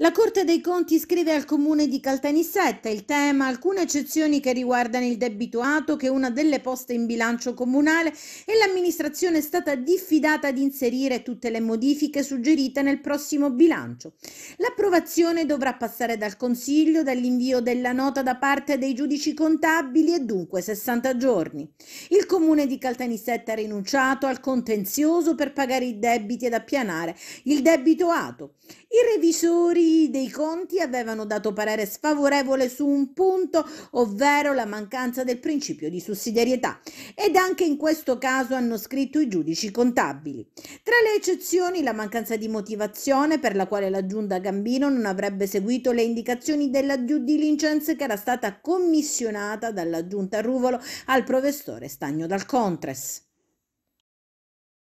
La Corte dei Conti scrive al comune di Caltanissetta il tema, alcune eccezioni che riguardano il debito debitoato che è una delle poste in bilancio comunale e l'amministrazione è stata diffidata di inserire tutte le modifiche suggerite nel prossimo bilancio. L'approvazione dovrà passare dal Consiglio, dall'invio della nota da parte dei giudici contabili e dunque 60 giorni. Il comune di Caltanissetta ha rinunciato al contenzioso per pagare i debiti ed appianare il debito debitoato. I revisori Consiglii dei Conti avevano dato parere sfavorevole su un punto, ovvero la mancanza del principio di sussidiarietà, ed anche in questo caso hanno scritto i giudici contabili. Tra le eccezioni la mancanza di motivazione per la quale la Giunta Gambino non avrebbe seguito le indicazioni della due diligence che era stata commissionata dalla Giunta Ruvolo al professore Stagno dal Contres.